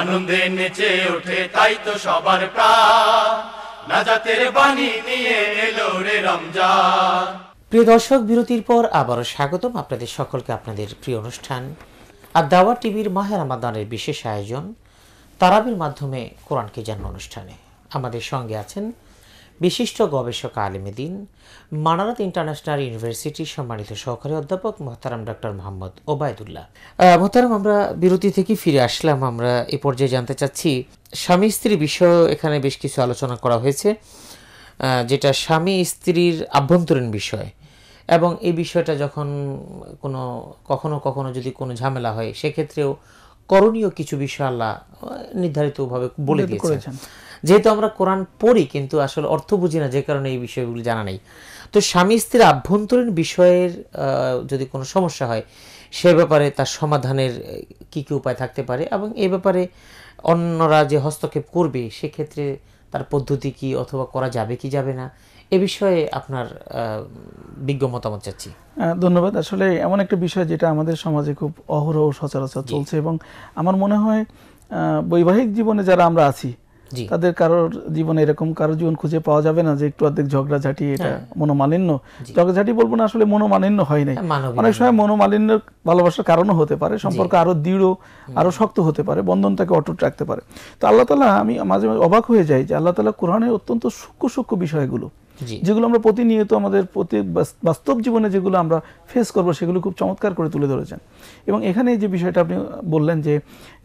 আনন্দে নেচে ওঠে তাই তো সবার বাণী নিয়ে এলো রে রমজান প্রিয় দর্শক বিরতির পর আবারও স্বাগতম আপনাদের সকলকে আপনাদের প্রিয় অনুষ্ঠান আর দাওয়া টিভির মাহের আমাদানের বিশেষ আয়োজন তারাবির মাধ্যমে কোরআনকে জানানো অনুষ্ঠানে আমাদের সঙ্গে আছেন বিশিষ্ট গবেষক আলিমেদিন মানারাত ইন্টারন্যাশনাল ইউনিভার্সিটির সম্মানিত সহকারী অধ্যাপক মোহতারাম ডক্টর মোহাম্মদ ওবায়দুল্লাহ মোহতারাম আমরা বিরতি থেকে ফিরে আসলাম আমরা এ পর্যায়ে জানতে চাচ্ছি স্বামী স্ত্রী বিষয় এখানে বেশ কিছু আলোচনা করা হয়েছে যেটা স্বামী স্ত্রীর আভ্যন্তরীণ বিষয় এবং এই বিষয়টা যখন কোনো কখনো কখনো যদি কোনো ঝামেলা হয় সেক্ষেত্রেও করণীয় কিছু বিষয় আল্লাহ নির্ধারিতভাবে বলে দিয়েছেন যেহেতু আমরা কোরআন পড়ি কিন্তু আসলে অর্থ বুঝি না যে কারণে এই বিষয়গুলি জানা নেই তো স্বামী স্ত্রীর আভ্যন্তরীণ বিষয়ের যদি কোনো সমস্যা হয় সে ব্যাপারে তার সমাধানের কি কি উপায় থাকতে পারে এবং এ ব্যাপারে অন্যরা যে হস্তক্ষেপ করবে সেক্ষেত্রে তার পদ্ধতি কি অথবা করা যাবে কি যাবে না এ বিষয়ে আপনার বিজ্ঞ মতামত চাচ্ছি ধন্যবাদ আসলে এমন একটা বিষয় যেটা আমাদের সমাজে খুব অহরহ সচরাচর চলছে এবং আমার মনে হয় বৈবাহিক জীবনে যারা আমরা আছি তাদের কারোর জীবনে এরকম কারোর জীবন খুঁজে পাওয়া যাবে না যে একটু অর্ধেক ঝগড়াঝাটি এটা হ্যাঁ। মনোমালিন্য ঝগড়াঝাটি বলবো না আসলে মনোমালিন্য হয় নাই অনেক সময় মনোমালিন্য ভালোবাসার কারণও হতে পারে সম্পর্ক আরো দৃঢ় আরো শক্ত হতে পারে বন্ধনটাকে অটুট রাখতে পারে তো আল্লাহ তালা আমি মাঝে মাঝে অবাক হয়ে যাই যে আল্লাহ তালা কোরআনে অত্যন্ত সূক্ষ্ম সূক্ষ্ম বিষয়গুলো যেগুলো আমরা প্রতিনিয়ত আমাদের প্রতি বাস্তব জীবনে যেগুলো আমরা ফেস করব সেগুলো খুব চমৎকার করে তুলে ধরেছেন এবং এখানে যে বিষয়টা আপনি বললেন যে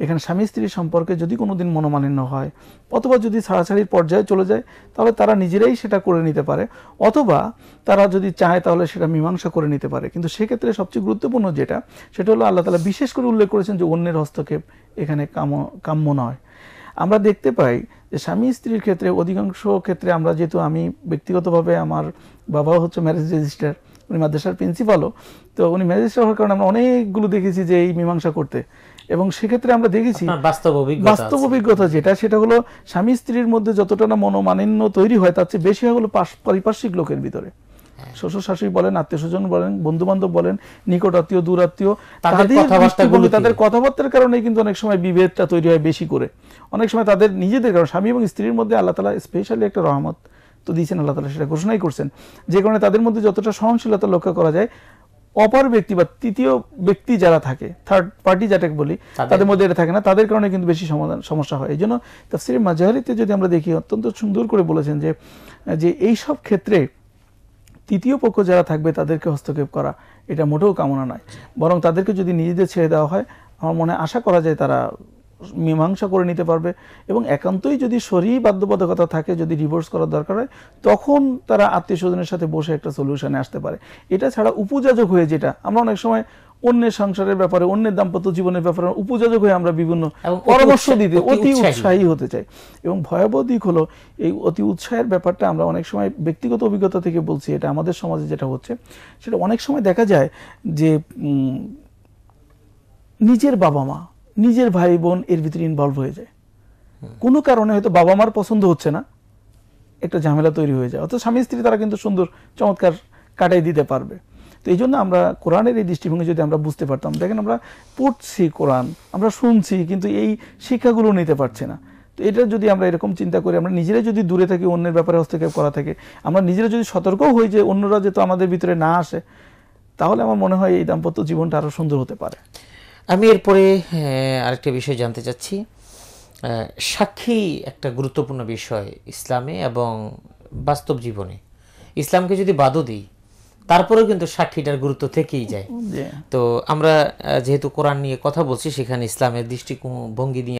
এখানে স্বামী স্ত্রী সম্পর্কে যদি কোনো দিন মনোমালিন্য হয় অথবা যদি ছাড়াছাড়ির পর্যায়ে চলে যায় তাহলে তারা নিজেরাই সেটা করে নিতে পারে অথবা তারা যদি চায় তাহলে সেটা মীমাংসা করে নিতে পারে কিন্তু সেক্ষেত্রে সবচেয়ে গুরুত্বপূর্ণ যেটা সেটা হলো আল্লাহ তালা বিশেষ করে উল্লেখ করেছেন যে অন্যের হস্তক্ষেপ এখানে কাম কাম্য নয় আমরা দেখতে পাই যে স্বামী স্ত্রীর ক্ষেত্রে অধিকাংশ ক্ষেত্রে আমরা যেহেতু আমি ব্যক্তিগতভাবে আমার বাবাও হচ্ছে ম্যারেজ রেজিস্টার উনি মাদ্রাসার প্রিন্সিপালও তো উনি ম্যাজিস্ট্রেট হওয়ার কারণে আমরা অনেকগুলো দেখেছি যে এই মীমাংসা করতে এবং সেক্ষেত্রে আমরা দেখেছি বাস্তব অভিজ্ঞতা যেটা সেটা হলো স্বামী স্ত্রীর মধ্যে যতটা না মনোমানিন্য তৈরি হয় তার চেয়ে বেশি হলো পারিপার্শ্বিক লোকের ভিতরে শ্বশুর শাশুড়ি বলেন আত্মীয় স্বজন বলেন বন্ধু বান্ধব বলেন নিকট আত্মীয় দূর আত্মীয় তাদের কথাবার্তার কারণে কিন্তু অনেক সময় বিভেদটা তৈরি হয় বেশি করে অনেক সময় তাদের নিজেদের কারণ স্বামী এবং স্ত্রীর মধ্যে আল্লাহ তালা স্পেশালি একটা রহমত তো দিয়েছেন আল্লাহ তালা সেটা ঘোষণাই করছেন যে কারণে তাদের মধ্যে যতটা সহনশীলতা লক্ষ্য করা যায় অপর ব্যক্তি বা তৃতীয় ব্যক্তি যারা থাকে থার্ড পার্টি যাটাকে বলি তাদের মধ্যে এটা থাকে না তাদের কারণে কিন্তু বেশি সমাধান সমস্যা হয় এই জন্য তাফসির মাঝারিতে যদি আমরা দেখি অত্যন্ত সুন্দর করে বলেছেন যে এই সব ক্ষেত্রে তৃতীয় পক্ষ যারা থাকবে তাদেরকে হস্তক্ষেপ করা এটা মোটেও কামনা নয় বরং তাদেরকে যদি নিজেদের ছেড়ে দেওয়া হয় আমার মনে আশা করা যায় তারা মীমাংসা করে নিতে পারবে এবং একান্তই যদি শরীর বাধ্যবাধকতা থাকে যদি ডিভোর্স করার দরকার হয় তখন তারা আত্মীয় স্বজনের সাথে বসে একটা সলিউশনে আসতে পারে এটা ছাড়া উপযোজক হয়ে যেটা আমরা অনেক সময় অন্যের সংসারের ব্যাপারে অন্যের দাম্পত্য জীবনের ব্যাপারে উপযোজক হয়ে আমরা বিভিন্ন পরামর্শ দিতে অতি উৎসাহী হতে চাই এবং ভয়াবহ দিক হলো এই অতি উৎসাহের ব্যাপারটা আমরা অনেক সময় ব্যক্তিগত অভিজ্ঞতা থেকে বলছি এটা আমাদের সমাজে যেটা হচ্ছে সেটা অনেক সময় দেখা যায় যে নিজের বাবা মা নিজের ভাই বোন এর ভিতরে ইনভলভ হয়ে যায় কোনো কারণে হয়তো বাবা মার পছন্দ হচ্ছে না একটা ঝামেলা তৈরি হয়ে যায় অর্থাৎ স্বামী স্ত্রী তারা কিন্তু সুন্দর চমৎকার কাটাই দিতে পারবে তো এই জন্য আমরা কোরআনের এই দৃষ্টিভঙ্গি যদি আমরা বুঝতে পারতাম দেখেন আমরা পড়ছি কোরআন আমরা শুনছি কিন্তু এই শিক্ষাগুলো নিতে পারছি না তো এটা যদি আমরা এরকম চিন্তা করি আমরা নিজেরা যদি দূরে থাকি অন্যের ব্যাপারে হস্তক্ষেপ করা থাকে আমরা নিজেরা যদি সতর্কও হই যে অন্যরা যেহেতু আমাদের ভিতরে না আসে তাহলে আমার মনে হয় এই দাম্পত্য জীবনটা আরও সুন্দর হতে পারে আমি এরপরে আরেকটা বিষয় জানতে চাচ্ছি সাক্ষী একটা গুরুত্বপূর্ণ বিষয় ইসলামে এবং বাস্তব জীবনে ইসলামকে যদি বাদও দিই তারপরেও কিন্তু ষাটটিটার গুরুত্ব থেকেই যায় তো আমরা যেহেতু কোরআন নিয়ে কথা বলছি সেখানে ইসলামের দৃষ্টিভঙ্গি নিয়ে